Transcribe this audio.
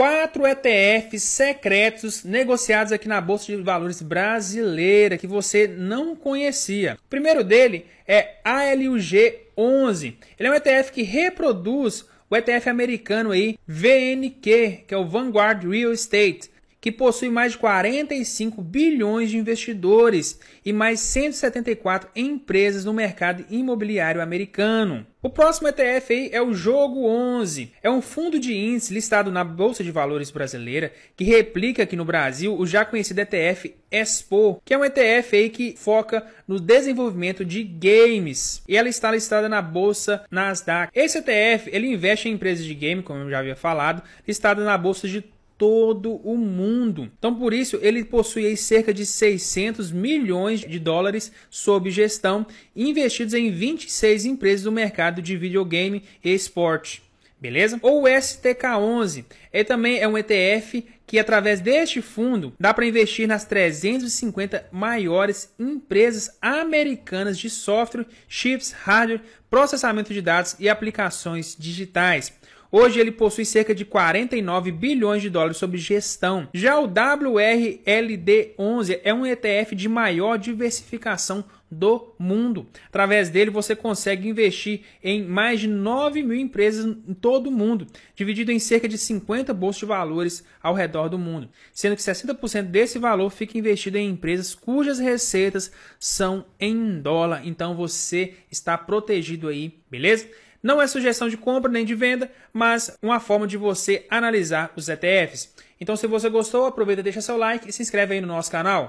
quatro ETFs secretos negociados aqui na Bolsa de Valores brasileira que você não conhecia. O primeiro dele é ALUG11. Ele é um ETF que reproduz o ETF americano aí, VNQ, que é o Vanguard Real Estate que possui mais de 45 bilhões de investidores e mais 174 empresas no mercado imobiliário americano. O próximo ETF é o Jogo 11. É um fundo de índice listado na Bolsa de Valores brasileira que replica aqui no Brasil o já conhecido ETF Expo, que é um ETF que foca no desenvolvimento de games. E ela está listada na Bolsa Nasdaq. Esse ETF ele investe em empresas de game, como eu já havia falado, listada na Bolsa de todo o mundo. Então, por isso, ele possui cerca de 600 milhões de dólares sob gestão, investidos em 26 empresas do mercado de videogame e esporte. Beleza? Ou STK11 é também é um ETF que através deste fundo dá para investir nas 350 maiores empresas americanas de software, chips, hardware, processamento de dados e aplicações digitais. Hoje ele possui cerca de 49 bilhões de dólares sob gestão. Já o WRLD11 é um ETF de maior diversificação do mundo. Através dele você consegue investir em mais de 9 mil empresas em todo o mundo, dividido em cerca de 50 bolsas de valores ao redor do mundo, sendo que 60% desse valor fica investido em empresas cujas receitas são em dólar. Então você está protegido aí, beleza? Não é sugestão de compra nem de venda, mas uma forma de você analisar os ETFs. Então, se você gostou, aproveita, deixa seu like e se inscreve aí no nosso canal.